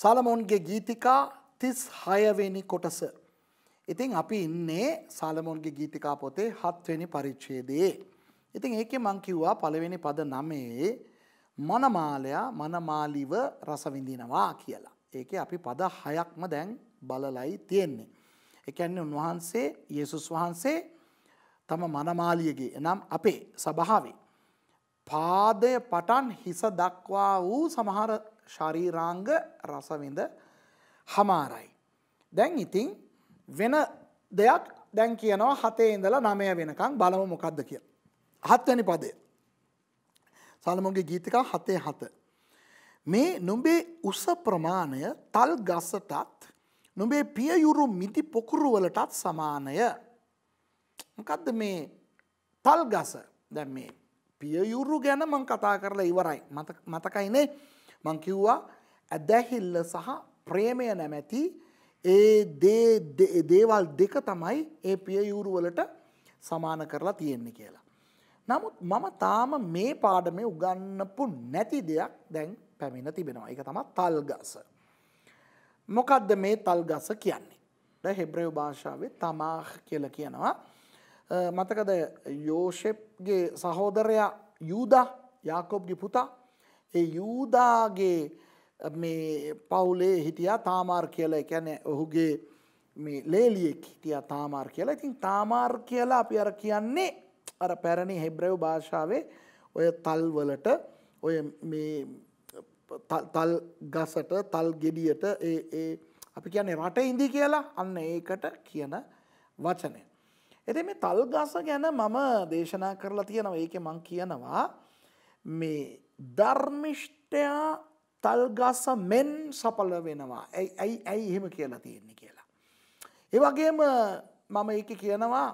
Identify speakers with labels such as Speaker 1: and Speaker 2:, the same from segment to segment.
Speaker 1: සාලමොන්ගේ ගීතිකා තිස් හයවෙනි කොටස. ඉතින් අපි ඉන්නේ සාලමොන්ගේ ගීතිකා පොතේ හත්වෙනි පරිච්ඡේදයේ. ඉතින් ඒකේ මං කිව්වා පළවෙනි පද නමේ මනමාලයා මනමාලිව රස විඳිනවා කියලා. ඒකේ අපි පද හයක්ම දැන් බලලයි තියෙන්නේ. ඒ කියන්නේ උන්වහන්සේ යේසුස් වහන්සේ තම මනමාලියගේ එනම් අපේ සභාවේ පාදය පටන් හිස දක්වා වූ සමහර ශරීරාංග රසවිඳ හමාරයි. දැන් ඉතින් වෙන දෙයක් දැන් කියනවා හතේ ඉඳලා නමය වෙනකං බලම මොකක්ද කිය. හත්වැනි පදේ. සලමුගේ ගීතික හතේ හත. මේ නොබේ උස ප්‍රමාණය තල් ගස්සටත් නොබේ පියයුරු මිති පොකුරුවලටත් සමානය. මොකක්ද මේ තල් ගස දැන් මේ පියයුරු ගැන මං කතා කරලා ඉවරයි මතකයිනේ මං කිව්වා ඇදැහිල්ල සහ ප්‍රේමය නැමැති ඒ දේවල් දෙක තමයි ඒ පිය යුරුවලට සමාන කරලා තියෙන්නේ කියලා. නමුත් මම තාම මේ පාඩමේ උගන්නපු නැති දෙයක් දැන් පැමිණ තිබෙනවා. එක තමා තල්ගස. මොකක්ද මේ තල්ගස කියන්නේ. ද හෙබ්‍රයෝ භාෂාවේ තමාහ කියල කියනවා. මතකද යෝෂෙප්ගේ සහෝදරයා යුදා යාකොබ්ගි පුතා ඒ යූදාගේ මේ පවුලේ හිටියා තාමාර් කියලා එකැන ඔහුගේ ලේලියෙක් හිටිය තාමාර් කියලා ඉතින් තාමාර් කියලා අපි අර කියන්නේ අර පැරණි හෙබ්‍රව් භාෂාවේ ඔය තල්වලට ඔය මේ තල් ගසට තල් ගෙඩියට අපි කියන්නේ රට ඉදි කියලා අන්න ඒකට කියන වචනය. එති මේ තල් ගස ගැන මම දේශනා කරලා තියෙනවා ඒක මං කියනවා මේ ධර්මිෂ්ඨයා තල්ගස මෙන් සපල වෙනවා ඇයි ඇයි ඇයි එහෙම කියලා තියෙන්නේ කියලා. ඒවගේම මම එක කියනවා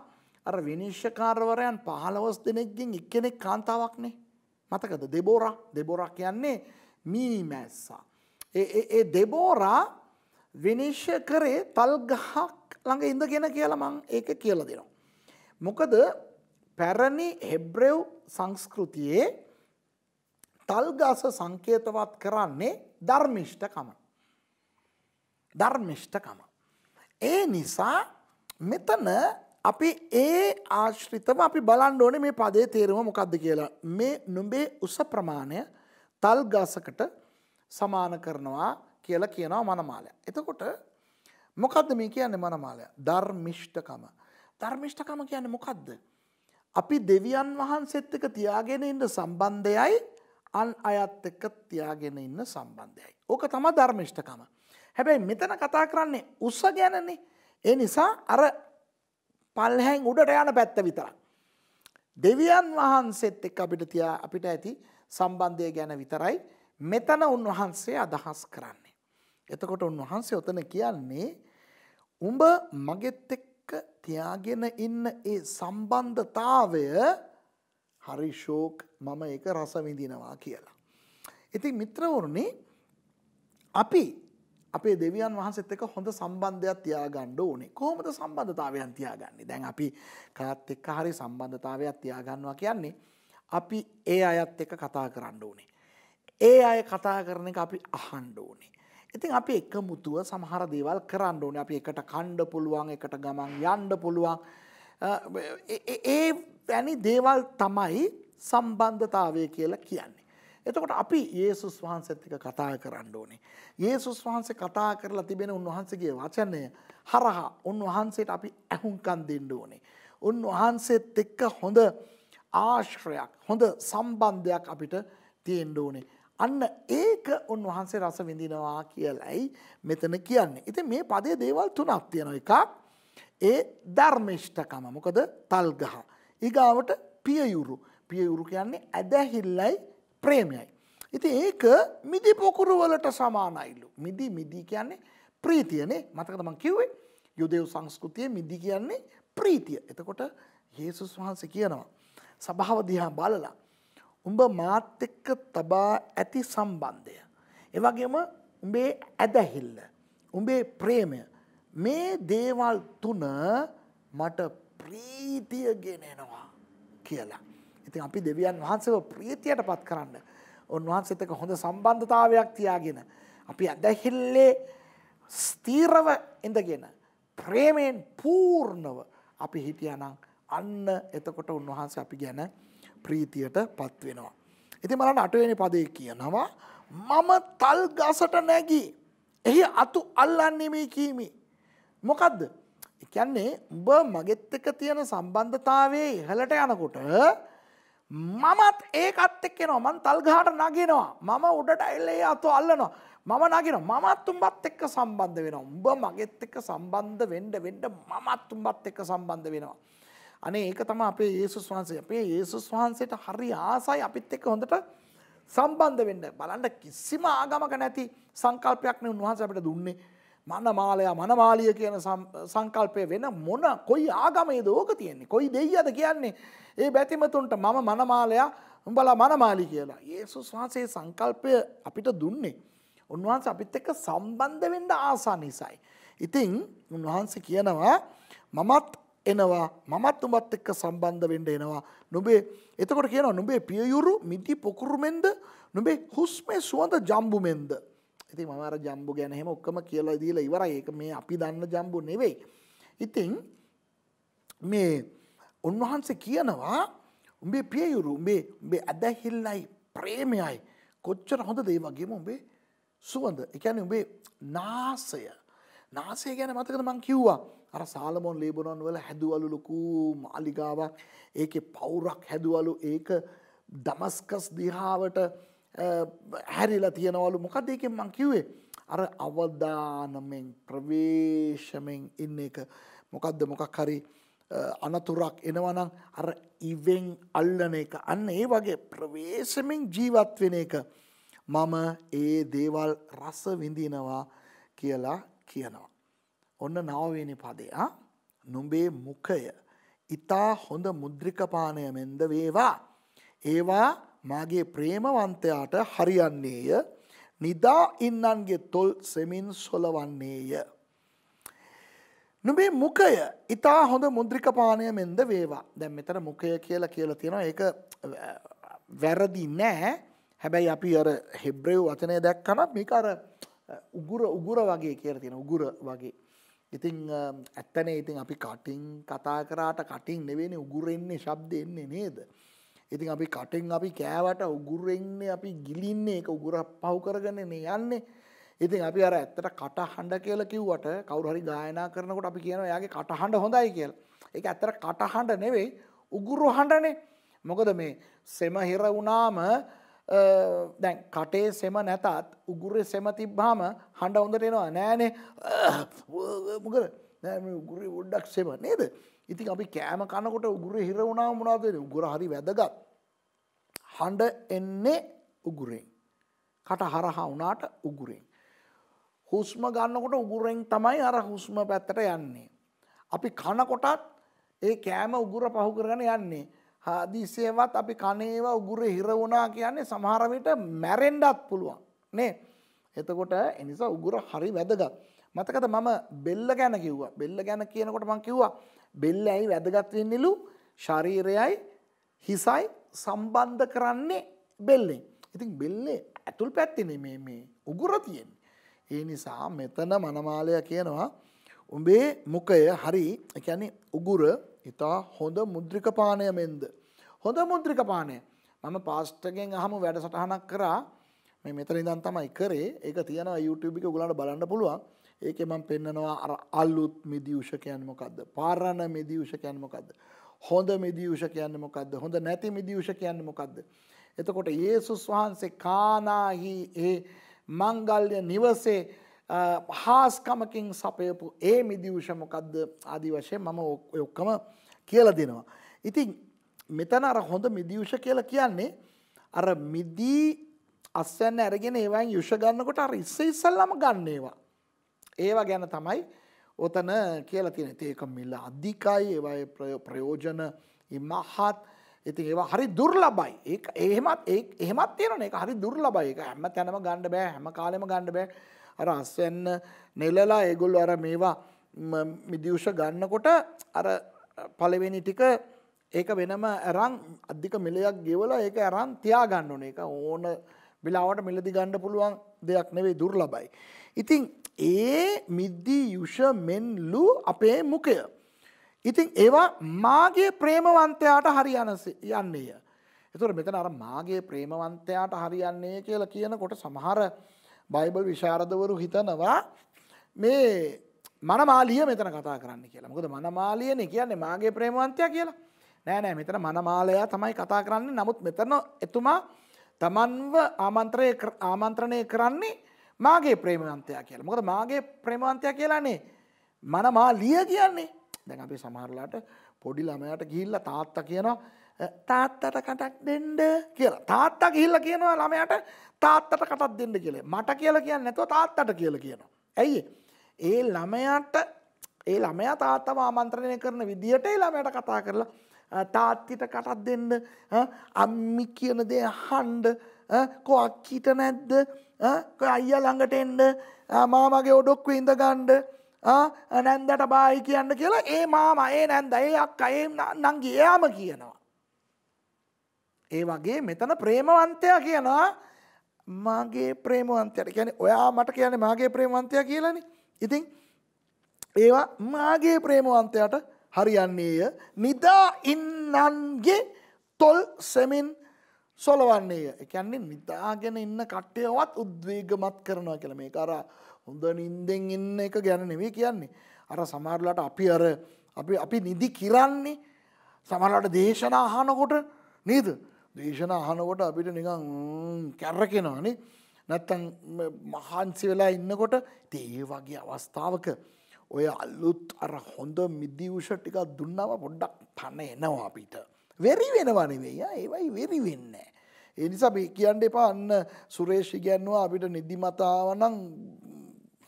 Speaker 1: අර විනිශ්්‍යකාරවරයන් පහලවස් දෙනෙක්ගෙන් එක්කෙනෙක් කාන්තාවක්නේ මතකද දෙබෝර දෙබොර කියන්නේ මීනි මැස්සා. ඒ දෙබෝරා විනිශ්්‍ය කරේ තල්ගහක් ළඟ ඉඳගෙන කියලා මං ඒක කියල දෙනවා. මොකද පැරණි හෙබ්‍රෙව් සංස්කෘතියේ තල්ගස සංකේතවත් කරන්නේ ධර්මිෂ්ඨකම. ධර්මිෂ්ඨකම. ඒ නිසා මෙතන අපි ඒ ආශ්‍රිතම අපි බලන්න ඕනේ මේ පදේ තේරුම මොකක්ද කියලා. මේ නුඹේ උස ප්‍රමාණය තල් ගසකට සමාන කරනවා කියලා කියනවා මනමාලය. එතකොට මොකද්ද මේ කියන්නේ මනමාලය? ධර්මිෂ්ඨකම. ධර්මිෂ්ඨකම කියන්නේ මොකද්ද? අපි දෙවියන් වහන්සේත් එක්ක තියාගෙන ඉන්න සම්බන්ධයයි අන් අයත් එක්ක තියාගෙන ඉන්න සම්බන්ධයයි. ඕක තම ධර්මිෂ්ඨකම. හැබැයි මෙතන කතා කරන්නේ උස ගැනනේ ඒ නිසා අර පල්හැන් උඩට යන පැත්ත විතරක්. දෙවියන් වහන්සේත් එක් අපිට තියා අපිට ඇති සම්බන්ධය ගැන විතරයි මෙතන උන්වහන්සේ අදහස් කරන්නේ. එතකොට උන්වහන්සේ ඔතන කියන්නේ උඹ මගෙත් එක්ක තියාගෙන ඉන්න ඒ සම්බන්ධතාවය හරි ශෝක් මම ඒක රසවිඳිනවා කියලා. ඉතින් මිත්‍රවරුණි අපි අපේ දෙවියන් වහන්සේත් එක්ක හොඳ සම්බන්ධයක් තියාගන්න ඕනේ. කොහොමද සම්බන්ධතාවයන් තියාගන්නේ? දැන් අපි කාත් එක්ක හරි සම්බන්ධතාවයක් තියාගන්නවා කියන්නේ අපි ඒ අයත් එක්ක කතා කරන්න ඕනේ. ඒ අය කතා කරන එක අපි අහන්න ඕනේ. ඉතින් අපි එකමුතුව සමහර දේවල් කරන්න ඕනේ. අපි එකට කණ්ඩ පුළුවන්, එකට ගමන් යන්න පුළුවන්. ඒ වැනි දේවල් තමයි සම්බන්ධතාවය කියලා කියන්නේ. එතකොට අපි යේසුස් වහන්සේත් එක්ක කතා කරන්න ඕනේ. යේසුස් වහන්සේ කතා කරලා තිබෙන උන්වහන්සේගේ වචනය හරහා උන්වහන්සේට අපි ඇහුම්කන් දෙන්න ඕනේ. උන්වහන්සේත් එක්ක හොඳ ආශ්‍රයක්, හොඳ සම්බන්ධයක් අපිට තියෙන්න ඕනේ. අන්න ඒක උන්වහන්සේ රස විඳිනවා කියලයි මෙතන කියන්නේ. ඉතින් මේ පදේ දේවල් තුනක් තියෙනවා. එකක් ඒ ධර්මිෂ්ඨකම. මොකද තල්ගහ. ඉගාවට පියයුරු පියයුරු කියන්නේ ඇදැහිල්ලයි ප්‍රේමයයි. ඉති ඒක මිදි පොකුරුවලට සමානයිල්ලු. මිදි මිදී කියන්නේ ප්‍රීතියනේ මතකතමං කිව්වේ යුදෙව් සංස්කෘතිය මිදි කියන්නේ ප්‍රීතිය. එතකොට යේසුස් වහන්සේ කියනවා. සභාව දිහා බලලා. උඹ මාත් එක්ක තබා ඇති සම්බන්ධය. එවගේම උඹේ ඇදැහිල්ල. උඹේ ප්‍රේමය. මේ දේවල් තුන මට ප්‍රීතිය ගෙනෙනවා කියලා. ඉතින් අපි දෙවියන් වහන්සේව ප්‍රීතියට පත් කරන්න උන්වහන්සේත් එක්ක හොඳ සම්බන්ධතාවයක් තියාගෙන අපි අදහිල්ලේ ස්ථීරව ඉඳගෙන ප්‍රේමයෙන් පූර්ණව අපි හිටියානම් අන්න එතකොට උන්වහන්සේ අපි ගැන ප්‍රීතියට පත් වෙනවා. ඉතින් බලන්න අටවෙනි පදේ කියනවා මම තල් ගසට නැගී එහි අතු අල්ලන්නේ මේ කීමි. මොකද්ද? එකන්නේ උඹ මගෙත් එක තියෙන සම්බන්ධතාවේ ඉහලට යනකොට මමත් ඒකත් එක්කෙනවා මන් තල්ගහට නගෙනවා මම උඩට එල්ලේ අතු අල්ලනවා මම නගෙන මමත් උඹත් එක්ක සම්බන්ධ වෙනවා උඹ මගෙත් එක්ක සම්බන්ධ වෙන්ඩ වෙන්ඩ මමත් උඹත් එක්ක සම්බන්ධ වෙනවා අනේ ඒක තම අපේ ඒසුස් වහන්සේ අපේ ඒසුස් වහන්සේට හරි ආසයි අපිත් එක්ක හොඳට සම්බන්ධ වෙන්න බලන්න කිසිම ආගමක නැති සංකල්පයක් නේ උන්වහන්සේ අපිට දුන්නේ මනමාලයා මනමාලිය කියන සංකල්පය වෙන මොන කොයි ආගමේද ඕක තියෙන්නේ කොයි දෙයියද කියන්නේ ඒ බැතිමතුන්ට මම මනමාලයා උඹලා මනමාලි කියලා ඒසුස් වහන්සේ සංකල්පය අපිට දුන්නේ උන්වහන්ස අපිත් එක්ක සම්බන්ධ වෙන්න ආසා නිසයි. ඉතිං උන්වහන්සේ කියනවා මමත් එනවා මමත් උමත් එක්ක සම්බන්ධ වෙන්න එනවා නොබේ එතකොට කියනවා නොබේ පියයුරු මිදි පොකුරුමෙන්ද නොබේ හුස්මේ සුවඳ ජම්බුමෙන්ද. ඉතින් මම අර ජම්බු ගැන එහෙම ඔක්කොම කියලා දීලා ඉවරයි. ඒක මේ අපි දන්න ජම්බු නෙවෙයි. ඉතින් මේ උන්වහන්සේ කියනවා උඹේ පියයුරු උඹේ උඹේ ඇදහිල්ලයි ප්‍රේමයයි කොච්චර හොඳද ඒ වගේම උඹේ සුවඳ. ඒ කියන්නේ උඹේ නාසය. නාසය ගැන මතකද මං කිව්වා. අර සාලමොන් ලේබනොන් වල හැදුවලු ලොකු මාලිගාවක්. ඒකේ පවුරක් හැදුවලු. ඒක දමස්කස් දිහාවට හැරිලා තියෙනවලු මොකද එකෙන් මං කිව්වේ අර අවධානමෙන් ප්‍රවේශමෙන් ඉන්න එක මොකක්ද මොකක් හරි අනතුරක් එනවනම් අර ඉවෙන් අල්ලන එක අන්න ඒ වගේ ප්‍රවේශමෙන් ජීවත් වෙන එක මම ඒ දේවල් රස විඳිනවා කියලා කියනවා. ඔන්න නවවෙනි පදයා නුඹේ මුඛය ඊතා හොඳ මුද්‍රිකපානය මෙන්ද වේවා. ඒවා මාගේ ප්‍රේමවන්තයාට හරියන්නේය නිදා ඉන්නන්ගේ තොල් සෙමින් සොලවන්නේය. නොබේ මුකය ඉතා හොඳ මුද්‍රිකපානය මෙන්ද වේවා දැන් මෙතන මුකය කියලා කියලා තියෙනවා ඒක වැරදි නෑ හැබැයි අපි අර හෙබ්‍රව් වචනය දැක්කනත් මේක අර උගුර උගුර වගේ කියලා තියෙන උගුර වගේ ඉතිං ඇත්තනේ ඉතින් අපි කටින් කතා කරාට කටින් නෙවෙනි උගුරෙන්නේ ශබ්ද එන්නේ නේද. ඉතින් අපි කටෙන් අපි කෑවට උගුරෙන්නේ අපි ගිලින්නේ එක උගුර පහු කරගන්නේ යන්නේ ඉතින් අපි අර ඇත්තට කටහඬ කියලා කිව්වට කවුරු හරි ගායනා කරනකොට අපි කියනවා එයාගේ කටහඬ හොඳයි කියලා. ඒක ඇත්තට කටහඬ නෙවෙයි උගුරු හඬනේ. මොකද මේ සෙම හිර වුණාම දැන් කටේ සෙම නැතත් උගුරේ සෙම තිබ්බාම හඬ හොඳට එනවා නෑනේ මොකද නෑ මේ උගුරේ පොඩ්ඩක් සෙම නේද? ඉතින් අපි කෑම කනකොට උගුර හිරවුණා මොනාදේ උගුර හරි වැදගත්. හඬ එන්නේ උගුරෙන්. කට හරහා වුණාට උගුරෙන්. හුස්ම ගන්නකොට උගුරෙන් තමයි අර හුස්ම පැත්තට යන්නේ. අපි කනකොටත් ඒ කෑම උගුර පහු කරගෙන යන්නේ. හදිසියවත් අපි කනේව උගුර හිර වුණා කියන්නේ සමහර විට මැරෙන්නත් පුළුවන් නේ. එතකොට ඒ නිසා උගුර හරි වැදගත්. මතකද මම බෙල්ල ගැන කිව්වා. බෙල්ල ගැන කියනකොට මම කිව්වා බෙල්ල ඇයි වැදගත් වෙන්නේලු ශරීරයයි හිසයි සම්බන්ධ කරන්නේ බෙල්ලෙන්. ඉතින් බෙල්ලේ ඇතුල් පැත්තේ නෙමේ මේ උගුර තියෙන්නේ. ඒ නිසා මෙතන මනමාලය කියනවා උඹේ මුඛය හරි, ඒ කියන්නේ උගුර ඊටා හොඳ මුද්‍රික පාණයමෙන්ද. හොඳ මුද්‍රික පාණය. මම පාස්ටර්ගෙන් අහම වැඩසටහනක් කරා. මේ මෙතන ඉඳන් තමයි කරේ. ඒක තියෙනවා YouTube එකේ ඔයගොල්ලන්ට බලන්න පුළුවන්. ඒකේ මම පෙන්නනවා අර අලුත් මිදිඋෂ කියන්නේ මොකද්ද? පරණ මිදිඋෂ කියන්නේ මොකද්ද? හොඳ මිදිඋෂ කියන්නේ මොකද්ද? හොඳ නැති මිදිඋෂ කියන්නේ මොකද්ද? එතකොට යේසුස් වහන්සේ කානාහි ඒ මංගල්‍ය නිවසේ හාස්කමකින් සපයපු ඒ මිදිවුෂ මොකක්ද ආදි වශයෙන් මම ඔක්කම කියල දෙනවා. ඉතින් මෙතන අර හොඳ මිදිවුෂ කියලා කියන්නේ අර මිදී අස්යන්න ඇරගෙන ඒවයින් යුෂ ගන්නකොට අර ඉස්ස ඉසල්ලම ගන්නේවා. ඒවා ගැන තමයි ඔතන කියලා තියෙන ඒක මිල අධිකයි ඒවයි ප්‍රයෝජන ඉමහත් ඉතින් ඒවා හරි දුර්ලබයි ඒ එහෙමත් ඒ එහෙමත් තියෙන එක හරි දුර්ලබයි එක හැම තැනම ගණ්ඩ බෑ හැම කාලෙම ගණ්ඩ බෑ අර අස්වන්න නෙලලා ඒගොල්ලු අර මේවා මිදියුෂ ගන්නකොට අර පලවෙනි ටික ඒක වෙනම ඇරං අධික මිලයක් ගෙවල ඒක ඇරන් තියා ගන්න ඕන එක ඕන වෙලාවට මිලදි ගණ්ඩ පුළුවන් දෙයක් නෙවෙයි දුර්ලබයි. ඉතිං ඒ මිද්දී යුෂ මෙන්ලු අපේ මුකය. ඉතින් ඒවා මාගේ ප්‍රේමවන්තයාට හරි යන්නේය. එතුර මෙතන අර මාගේ ප්‍රේමවන්තයාට හරියන්නේ කියලා කියනකොට සමහර බයිබල් විශාරදවරු හිතනවා මේ මනමාලිය මෙතන කතා කරන්න කියලා මොකද මනමාලියන කියන්නේ මාගේ ප්‍රේමවන්තය කියලා නෑනෑ මෙතන මනමාලයා තමයි කතා කරන්නේ නමුත් මෙතන එතුමා තමන්ව ආමන්ත්‍රය ආමන්ත්‍රණය කරන්නේ මාගේ ප්‍රේමවන්තයා කියලා මොකද මාගේ ප්‍රේමවන්තයා කියලානේ මන මා ලිය කියන්නේ දැන් අපේ සමහරලාට පොඩි ළමයට ගිහිල්ල තාත්තා කියනවා තාත්තට කටක් දෙන්ඩ කියලා තාත්තා ගිහිල්ල කියනවා ළමයට තාත්තට කටක් දෙන්න කියලේ මට කියලා කියන්න නැතුව තාත්තට කියල කියනවා. ඇයි ඒ ළමයාට ඒ ළමයා තාත්තම ආමන්ත්‍රණය කරන විදිහට ඒ ළමයට කතා කරලා තාත්තිට කටත් දෙන්න අම්මි කියන දේ හන්ඩ කො අක්කිට නැද්ද අයිය ළඟට එන්ඩ මාමගේ ඔඩොක්ව ඉඳගණ්ඩ නැන්දට බායි කියන්න කියලා ඒ මාම ඒ නැන්ද ඒ අක් අයේ නංගි එයාම කියනවා. ඒ වගේ මෙතන ප්‍රේමවන්තය කියනවා මගේ ප්‍රේමවන්තයට ගැන ඔයා මට කියන මගේ ප්‍රේමවන්තය කියලන ඉතින් ඒවා මාගේ ප්‍රේමවන්තයට හරියන්නේය නිදා ඉන්නන්ගේ තොල් සෙමින් සොලවන්නේය එකන්නේ නිතාගෙන ඉන්න කට්ටයවත් උද්වේගමත් කරනවා කළ මේ කර හොඳ නින්දෙන් ඉන්න එක ගැන නෙවේ කියන්නේ. අර සමරලට අපි අර අපි අපි නිදි කිරන්නේ සමරලට දේශනා අහනකොට නීද දේශන අහනකොට අපිට නිකං කැර කෙනවානේ නැත්තන් මහන්සි වෙලා ඉන්නකොට ඒ වගේ අවස්ථාවක ඔය අල්ලුත් අර හොඳ මිදිවෂ ටිකක් දුන්නාව පොඩ්ඩක් තන එනවා අපිට. වෙරි වෙනවනවෙයි ඒවයි වෙරි වෙන්න. එනිසා අපි කියන්න එපා අන්න සුරේෂි ගැන්වා අපිට නිදිමතාවනම්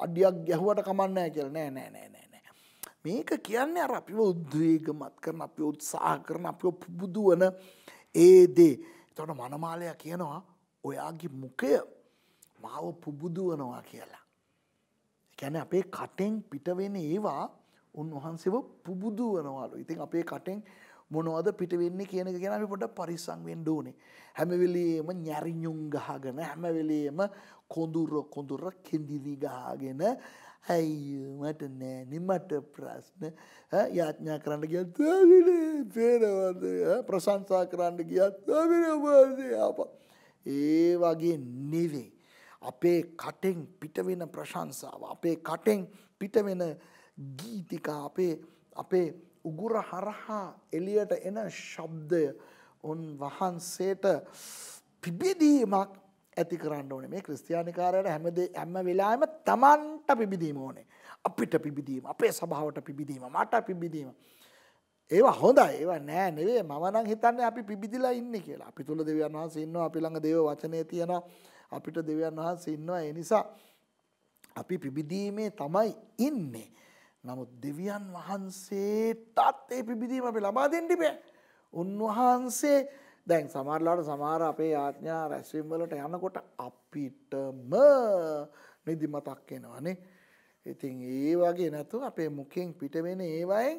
Speaker 1: අඩියක් ගැහුවට කමන්නෑ කියල නෑ නෑ නෑ නෑ නෑ. මේක කියන්නේ අර අපිව උද්වේග මත් කරන අපි උත්සාහ කරන අපි පුබුදුවන ඒදේ. තොට මනමාලය කියනවා ඔයාගේ මුකය මාව පුබුදුවනවා කියලා. එකැන අපේ කටෙන් පිටවෙන ඒවා උන්වහන්සේව පුබුදුවනවාලු ඉතින් අපේ කටෙන් මොනවද පිට වෙන්නේ කියන එක ගැන අපි පොඩ්ඩක් පරිස්සම් වෙන්න ඕනේ. හැම වෙලෙම ñariñුන් ගහගෙන හැම වෙලෙම කොඳුර කොඳුර කෙඳිලි ගහගෙන ඇයි මට නෑනේ මට ප්‍රශ්න යාඥා කරන්න ගියත් පේනවද ප්‍රශංසා කරන්න ගියත් අපිට ඒ වගේ නෙවෙයි. අපේ කටෙන් පිටවෙන ප්‍රශංසාව අපේ කටෙන් පිටවෙන ගීතිකා අපේ අපේ උගුර හරහා එළියට එන ශබ්දය උන් වහන්සේට පිබිදීමක් ඇති කරන්න ඕනේ මේ ක්‍රිස්තියානිකාරයට හැමදේ හැම වෙලාවෙම Tamanට පිබිදීම ඕනේ අපිට පිබිදීම අපේ සභාවට පිබිදීම මට පිබිදීම ඒවා හොඳයි ඒවා නෑ නෙවේ මම නම් හිතන්නේ අපි පිබිදිලා ඉන්නේ කියලා අපි තුල දෙවියන් වහන්සේ ඉන්නවා අපි ළඟ දේව වචනේ තියෙනවා අපිට දෙවියන් වහන්සේ ඉන්නවා ඒ නිසා අපි පිබිදීමේ තමයි ඉන්නේ නමුත් දෙවියන් වහන්සේටත් ඒ පිබිදීම අපි ලබා දෙන්න බෑ. උන්වහන්සේ දැන් සමහරලාට සමහර අපේ ආඥා රැස්වීම වලට යනකොට අපිටම නිදිමතක් එනවනේ. ඉතින් ඒ වගේ නැතුව අපේ මුඛයෙන් පිටවෙන ඒවයින්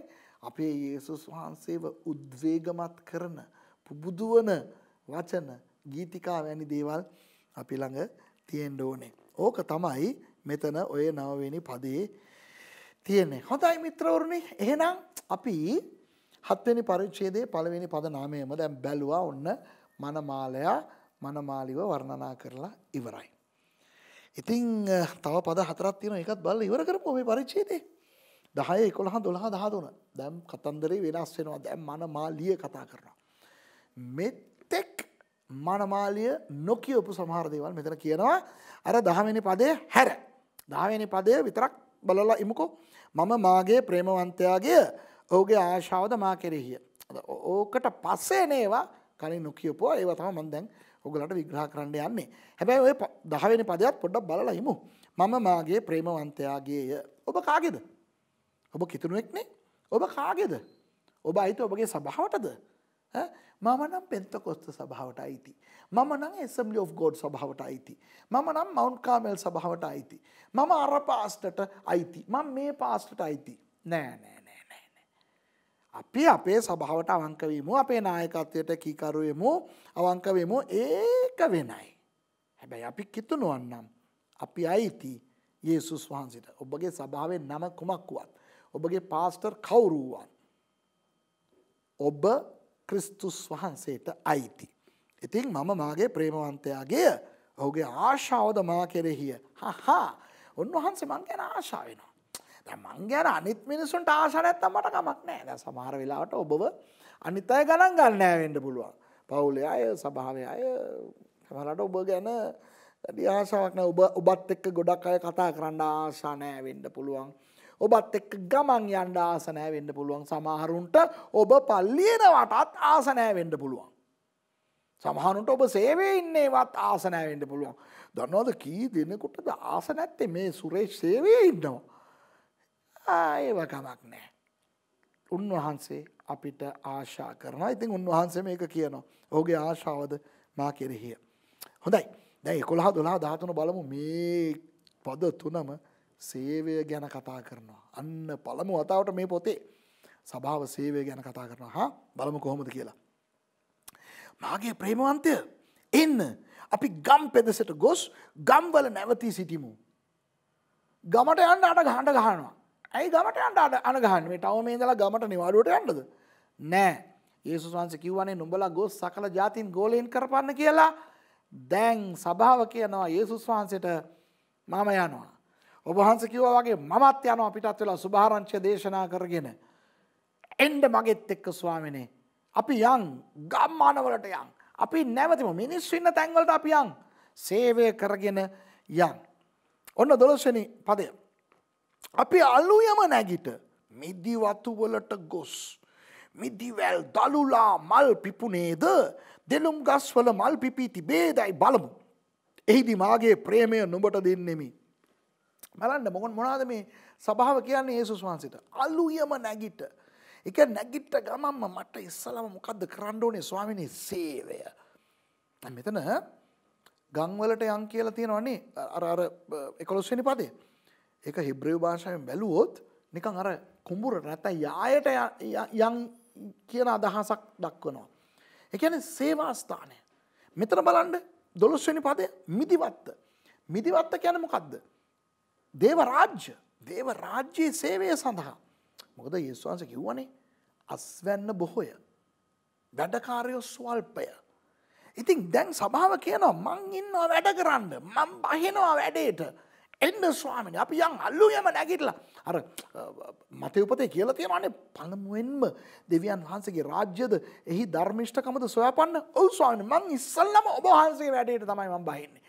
Speaker 1: අපේ යේසුස් වහන්සේව උද්වේගමත් කරන පුබුදුවන වචන ගීතිකා වැනි දේවල් අපි ළඟ තියෙන්න ඕනේ. ඕක තමයි මෙතන ඔය 9 වෙනි පදේ තියෙන්නේ. හොඳයි මිත්‍රවරුනි. එහෙනම් අපි හත්වෙනි පරිච්ඡේදයේ පළවෙනි පද නාමයම දැන් බැලුවා. ඔන්න මනමාලයා මනමාලිව වර්ණනා කරලා ඉවරයි. ඉතින් තව පද හතරක් තියෙනවා. ඒකත් බලලා ඉවර කරපුවා මේ පරිච්ඡේදේ. 10 11 12 13. දැන් කතන්දරේ වෙනස් වෙනවා. දැන් මනමාලිය කතා කරනවා. මෙතෙක් මනමාලිය නොකියපු සමහර දේවල් මෙතන කියනවා. අර 10 වෙනි පදයේ හැර 10 වෙනි පදය විතරක් බලලා ඉමුකෝ මම මාගේ ප්‍රේමවන්තයාගේ ඔහුගේ ආශාවද මා කෙරෙහිය. ඕකට පස්සේ නේවා කලින් නොකියපුවා ඒව තමයි මම දැන් ඔයගලට විග්‍රහ කරන්න යන්නේ. හැබැයි ඔය 10 වෙනි පදයක් පොඩ්ඩක් බලලා ඉමු. මම මාගේ ප්‍රේමවන්තයාගේය. ඔබ කාගේද? ඔබ කිතුණුවෙක්නේ. ඔබ කාගේද? ඔබ අයිති ඔබගේ සභාවටද? මම නම් පෙන්තකොස්ත සභාවට අයිති. මම නම් ඇසම්ලි of ගෝඩ් සභාවට අයිති. මම නම් මවන්් කාමල් සභාවට අයිති. මම අර පාස්ටට අයිති. මං මේ පාස්ටට අයිති. නෑ නෑ නෑ නෑ. අපි අපේ සභාවට අවංකවීම අපේ නායකත්වයට කීකරුවමු අවංකවමු ඒක වෙනයි. හැබැයි අපි කිතු නොවන්නම්. අපි අයිති ඒසුස් වහන්සිට ඔබගේ සභාවෙන් නම කුමක්කුවත්. ඔබගේ පාස්ටර් කවුරුවන්. ඔබ ක්‍රිස්තුස් වහන්සේට අයිති. ඉතින් මම මාගේ ප්‍රේමවන්තයාගේ ඔහුගේ ආශාවද මා කෙරෙහිය. හහා උන්වහන්සේ මං ගැන ආශා වෙනවා. දැන් මං ගැන අනිත් මිනිසුන්ට ආශා නැත්තම් මට කමක් නැහැ. දැන් සමහර වෙලාවට ඔබව අනිත් අය ගණන් ගන්න නැහැ වෙන්න පුළුවන්. පවුලේ අය, සභාවේ අය සමහරවිට ඔබ ගැන වැඩි ආශාවක් නැහැ. ඔබ ඔබත් එක්ක ගොඩක් අය කතා කරන්න ආශා නැහැ වෙන්න පුළුවන්. ඔබත් එක්ක ගමන් යන්න ආසනෑ වෙන්න පුළුවන් සමහරුන්ට ඔබ පල්ලියනවටත් ආසනෑ වෙන්න පුළුවන්. සමහනුට ඔබ සේවේ ඉන්නේවත් ආසනෑ වෙන්න පුළුවන්. දන්නවද කී දෙනකුටද ආසනැත්තේ මේ සුරේෂ් සේවේ ඉන්නවා. ඒවකමක් නෑ. උන්වහන්සේ අපිට ආශා කරනවා ඉතින් උන්වහන්සේ මේක කියනවා. ඕගේ ආශාවද මා කෙරෙහිය. හොඳයි දැයි කොළහ දොලා ධාතුන බලමු මේ පද තුනම සේවය ගැන කතා කරනවා. අන්න පළමු වතාවට මේ පොතේ සභාව සේවය ගැන කතා කරනවා හා බලමු කොහොමද කියලා. මාගේ ප්‍රේමවන්තය එන්න අපි ගම් පෙදසට ගොස් ගම්වල නැවතී සිටිමු. ගමට යන්න අට ගහට ගහනවා. ඇයි ගමට අන්ට අට අනගහන්න මේ ටව මේ දලා ගමට නිවාඩුවට යන්නද. නෑ ඒ සුවන්ස කිව්වනේ නුඹලා ගොස් සකල ජාතින් ගෝලයෙන් කරපන්න කියලා දැන් සභාව කියනවා ඒ සුස්වහන්සට මම යනවා. ඔබහන්ස කිව්වා වගේ මමත් යනවා පිටත් වෙලා සුභාරංචිය දේශනා කරගෙන එන්න මගෙත් එක්ක ස්වාමිනේ අපි යන් ගම්මානවලට යන් අපි නැවතිම මිනිස්සු ඉන්න තැන්වලට අපි යන් සේවය කරගෙන යන් ඔන්න 12 වෙනි පදය අපි අලුයම නැගිට මිදි වතු වලට ගොස් මිදිවැල් දලුලා මල් පිපුණේද දෙලුම් ගස්වල මල් පිපී තිබේදයි බලමු එහිදි මාගේ ප්‍රේමය නුඹට දෙන්නෙමි මලන්න මොකොන් මොනාද මේ සභාව කියන්නේ ඒසුස් වහන්සේට අලුයම නැගිට එක නැගිට්ට ගමම්ම මට ඉස්සලම මොකක්ද කරණ්ඩෝනේ ස්වාමිනි සේවය මෙතන ගංවලට යං කියලා තියෙනවන්නේ අර එකොලොස්වනි පදේ එක හිබ්‍රව භාෂාවෙන් බැලුවොත් නිකං අර කුඹුර නැත යායට යං කියන අදහසක් දක්වනවා. එකන සේවාස්ථානය මෙතන බලන්ඩ දොළොස්වනි පදය මිදිවත්ත මිදිවත්ත කියැනමකක්ද දේව රාජ්‍ය දේව රාජ්‍යයේ සේවය සඳහා. මොකද යේස්වන්ස කිව්වනේ අස්වැන්න බොහොය. වැඩකාරයෝ ස්වල්පය. ඉතින් දැන් සභාව කියනවා මං ඉන්නවා වැඩ කරන්න මං බහිනවා වැඩේට එන්න ස්වාමින අපි යන් අල්ලු යම නැගිටලා අර මත උපතේ කියලා තියෙනවානේ පළමුුවෙන්ම දෙවියන් වහන්සේගේ රාජ්‍යද එහි ධර්මිෂ්ඨකමද සොයාපන්න ඔවු ස්වාමින මං ඉස්සල්ලම ඔබ වහන්සේ වැඩේට තමයි මං බහින්නේ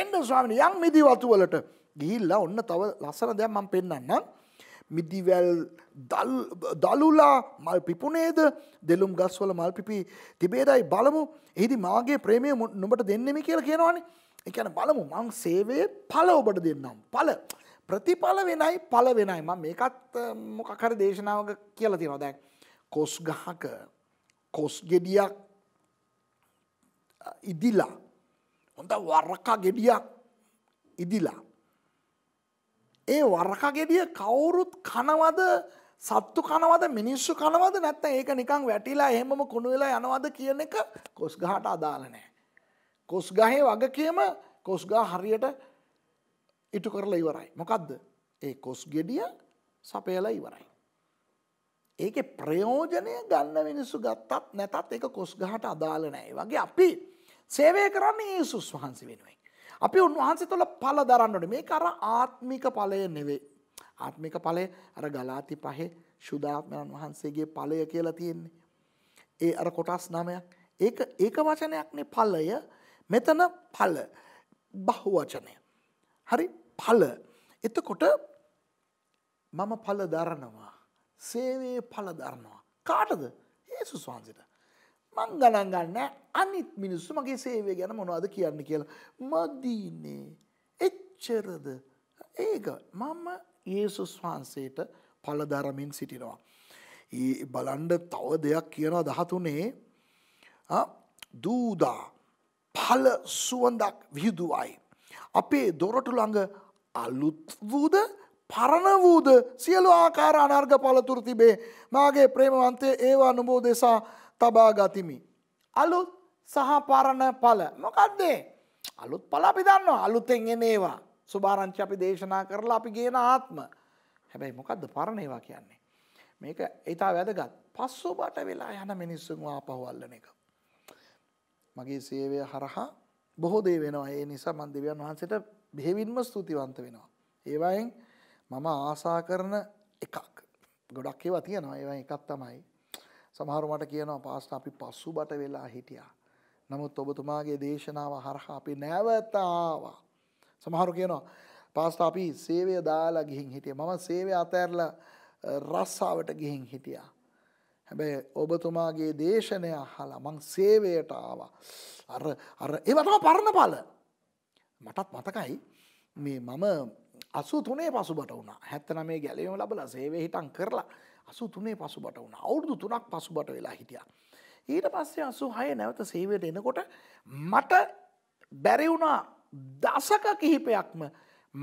Speaker 1: එන්න ස්වාමින යම් මිදිවතු වලට ගිහිල්ලා ඔන්න තව ලස්සන දෙයක් මම පෙන්වන්නම්. මිදිවැල් දලුලා මල් පිපුණේද දෙලුම් ගස්වල මල් පිපි තිබේදයි බලමු එහිදි මාගේ ප්‍රේමය නොබට දෙන්නෙමි කියලා කියනවානේ එකන බලමු මං සේවේ පල ඔබට දෙන්නම් පල ප්‍රතිඵල වෙනයි පල වෙනයි ම මේකත් මොකකර දේශනාවක කියලා තියෙනවා දැන් කොස් ගහක කොස් ගෙඩියක් ඉදිලා හොඳ වර්රකා ගෙඩියක් ඉදිලා ඒ වරක ගෙඩිය කවුරුත් කනවද සත්තු කනවද මිනිස්සු කනවද නැත්නම් ඒක නිකන් වැටිලා එහෙමම කුණු වෙලා යනවද කියන එක කොස් ගහට අදාළ නැහැ. කොස් ගහේ වගකීම කොස් ගහ හරියට ඉටු කරලා ඉවරයි. මොකද්ද? ඒ කොස් ගෙඩිය සපයලා ඉවරයි. ඒකේ ප්‍රයෝජනය ගන්න මිනිස්සු ගත්තත් නැතත් ඒක කොස් ගහට අදාළ නැහැ. වගේ අපි සේවය කරන්නේ යේසුස් වහන්සේ වෙනුවෙන්. අපි උන්වහන්සේ තුළ පල දරන්නට මේ කර ආත්මික පලය නෙවේ. ආත්මික පලේ අර ගලාති පහෙ ශුදාත්මයන් වහන්සේගේ පලය කියලා තියෙන්නේ. ඒ අර කොටස් නමයක් ඒ ඒක වචනයක්නේ පලය මෙතන පල බහු වචනය. හරි පල එතකොට මම පල දරනවා. සේවේ පල දරනවා. කාටද ඒසුස් වහන්සිට. මං ගණන් ගන්න අනිත් මිනිස්සු මගේ සේවය ගැන මොනවද කියන්න කියලා මදීනේ එච්චරද ඒක මම ඒසුස් වහන්සේට පලදරමින් සිටිනවා. ඒ බලන්ඩ තව දෙයක් කියනවා දහතුනේ දූදා පල සුවඳක් විහිදුවයි. අපේ දොරටු ළඟ අලුත් වූද පරණ වූද සියලු ආකාර අනර්ග පලතුර තිබේ මගේ ප්‍රේමවන්තය ඒවා නොබෝ දෙසා තබා ගතිමි. අලුත් සහ පරණ පල මොකක්දේ අලුත් පල අපි දන්නවා අලුතෙන් එන ඒවා සුභාරංචි අපි දේශනා කරලා අපි ගේන ආත්ම හැබැයි මොකක්ද පරණ ඒවා කියන්නේ. මේක ඉතා වැදගත් පස්සුබට වෙලා යන මිනිස්සුන් ආපහුවල්ලන එක. මගේ සේවය හරහා බොහෝ දේ වෙනවා ඒ නිසා මන් දෙවියන් වහන්සට බෙහෙවින්ම ස්තුතිවන්ත වෙනවා. ඒවයින් මම ආසා කරන එකක් ගොඩක් ඒවා තියෙනවා ඒව එකක් තමයි සමහරු මට කියනවා පාස්ටර් අපි පසුබට වෙලා හිටියා. නමුත් ඔබතුමාගේ දේශනාව හරහා අපි නැවත ආවා. සමහරු කියනවා පාස්ටර් අපි සේවය දාලා ගිහින් හිටියේ. මම සේවය අතහැරලා රස්සාවට ගිහින් හිටියා. හැබැයි ඔබතුමාගේ දේශනය අහලා මං සේවයට ආවා. අර අර ඒව තමයි පරණපල. මටත් මතකයි මේ මම 83 පසුබට වුණා. 79 ගැලවීම ලැබලා සේවය හිටන් කරලා අසු තුනේ පසු බට වුණ අවුරුදු තුනක් පසු බට වෙලා හිටියා. ඊට පස්සේ අසු හය නැවත සේවයට එනකොට මට බැරිවුණා දසක කිහිපයක්ම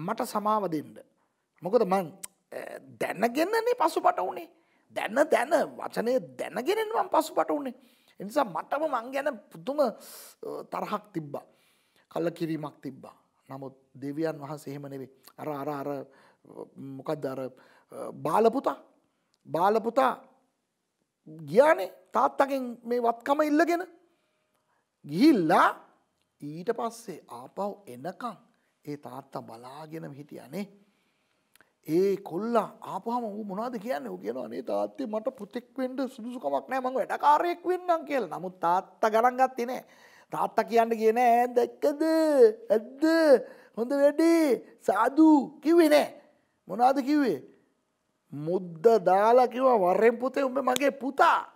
Speaker 1: මට සමාව දෙන්න. මොකද මං දැනගෙන්න්නේ පසු පට වුණේ දැන්න දැන වචනය දැනගෙනෙන්වම් පසු පට වුණේ. එනිසා මටම මං ගැන පුතුම තරහක් තිබ්බා. කල්ල කිරීමක් තිබ්බා. නමුත් දෙවියන් වහන්සේ එහෙම නෙවේ. අර අර අර මොකක්දර බාලපුතා බාලපුතා ගියානේ තාත්තගෙන් මේ වත්කම ඉල්ලගෙන ගිහිල්ලා ඊට පස්සේ ආපව් එනකං ඒ තාත්තා බලාගෙන හිටියනේ ඒ කොල්ලා ආපහම වූ මොනාද කියන්න ගෙන නේ තාත්තේ මට පුතෙක්වෙන්ට සුදුසුකමක් නෑ මං වැඩකාරයෙක් වෙන්නම් කියල නමුත් තාත්ත ගණන්ගත්ති නෑ තාත්තා කියන්න කියන ඇ දැක්කද ඇද්ද හොඳ වැඩේ සාදූ කිවේ නෑ මොනාද කිවේ මුද්ද දාලා කිව්වා වරෙන් පුතේ උඹ මගේ පුතා.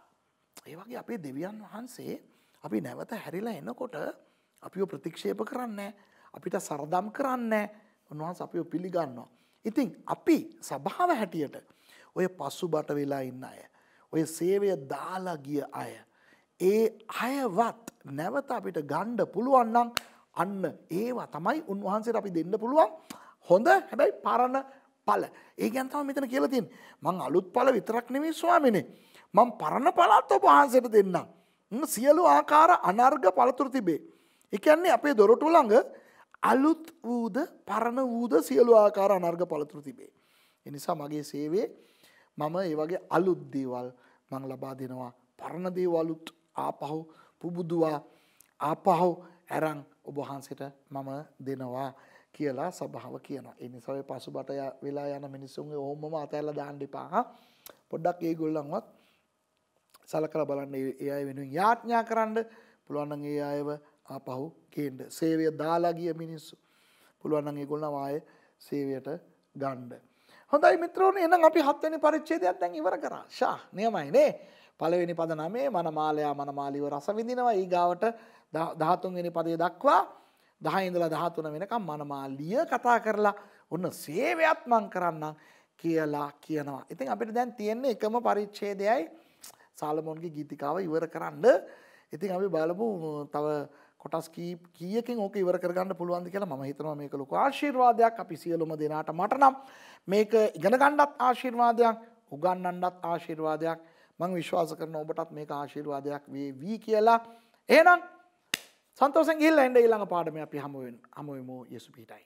Speaker 1: ඒ වගේ අපේ දෙවියන් වහන්සේ අපි නැවත හැරිලා එනකොට අපිව ප්‍රතික්ෂේප කරන්නේ අපිට සරදම් කරන්නේ උන්වහන්ස අපිව පිළිගන්නවා. ඉතින් අපි සභාව හැටියට ඔය පසුබට වෙලා ඉන්න අය. ඔය සේවය දාලා ගිය අය. ඒ අයවත් නැවත අපිට ගණ්ඩ පුළුවන්නම් අන්න ඒවා තමයි උන්වහන්සේට අපි දෙන්න පුළුවන් හොඳ හැබැයි පරණ පල ඒ ගැන්තම මෙතන කියලතින් මං අලුත් පල විතරක් නෙමේ ස්වාමිනේ මං පරණ පලත් ඔබ වහන්සට දෙන්නම් සියලු ආකාර අනර්ග පළතුර තිබේ එකන්නේ අපේ දොරටු ළඟ අලුත් වූද පරණ වූද සියලු ආකාර අනර්ග පළතුර තිබේ එනිසා මගේ සේවේ මම ඒ වගේ අලුත් දේවල් මං ලබා දෙනවා පරණ දේවලුත් ආපහු පුබුදුවා ආපහු ඇරං ඔබහන්සට මම දෙනවා. කියලා සභාව කියනවා. ඒ නිසා ඔය පසුබට වෙලා යන මිනිස්සුන්ගේ ඕමම අතහැරලා දාන්න එපා. පොඩ්ඩක් ඒගොල්ලන්වත් සලකලා බලන්න ඒ අය වෙනුවෙන් යාඥා කරන්න පුළුවන් නම් ඒ අයව ආපහු ගේන්න. සේවය දාලා ගිය මිනිස්සු පුළුවන් නම් ඒගොල්ලන්ව ආයේ සේවයට ගන්න. හොඳයි මිත්‍රෝනි එහෙනම් අපි හත්වෙනි පරිච්ඡේදයක් දැන් ඉවර කරා. ෂා නියමයි නේ. පළවෙනි පද නමේ මනමාලයා මනමාලිව රස විඳිනවා. ඊගාවට 13 වෙනි පදයේ දක්වා දහයිඳලා දහතුන වෙනකම් මනමාලිය කතා කරලා ඔන්න සේවයත් මං කරන්න කියලා කියනවා. ඉතින් අපිට දැන් තියෙන්නේ එකම පරිච්ඡේදයයි සාලමොන්ගේ ගීතිකාව ඉවර කරන්න. ඉතින් අපි බලමු තව කොටස් කීප කීයකින් ඕක ඉවර කරගන්න පුළුවන්ද කියලා මම හිතනවා මේක ලොකු ආශිර්වාදයක් අපි සියලුම දෙනාට මට නම් මේක ඉගෙන ගන්නත් ආශිර්වාදයක් උගන්වන්නත් ආශිර්වාදයක් මං විශ්වාස කරන ඔබටත් මේක ආශිර්වාදයක් වේවි කියලා. එහෙනම් සන්තෝසෙන් ගිහිල්ලා එන්න ඊළඟ පාඩමේ අපි හමු වෙමු යේසු පිටයි